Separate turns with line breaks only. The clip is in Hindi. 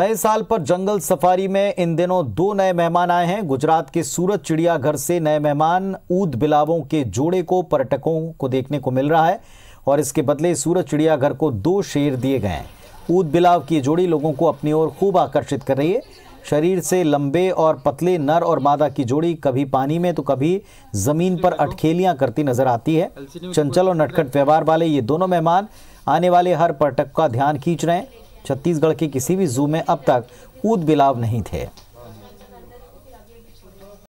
नए साल पर जंगल सफारी में इन दिनों दो नए मेहमान आए हैं गुजरात के सूरत चिड़ियाघर से नए मेहमान ऊद बिलावों के जोड़े को पर्यटकों को देखने को मिल रहा है और इसके बदले सूरत चिड़ियाघर को दो शेर दिए गए हैं ऊद बिलाव की जोड़ी लोगों को अपनी ओर खूब आकर्षित कर रही है शरीर से लंबे और पतले नर और मादा की जोड़ी कभी पानी में तो कभी जमीन पर अटखेलियां करती नजर आती है चंचल और नटखट व्यवहार वाले ये दोनों मेहमान आने वाले हर पर्यटक का ध्यान खींच रहे हैं छत्तीसगढ़ के किसी भी जू में अब तक ऊद बिलाव नहीं थे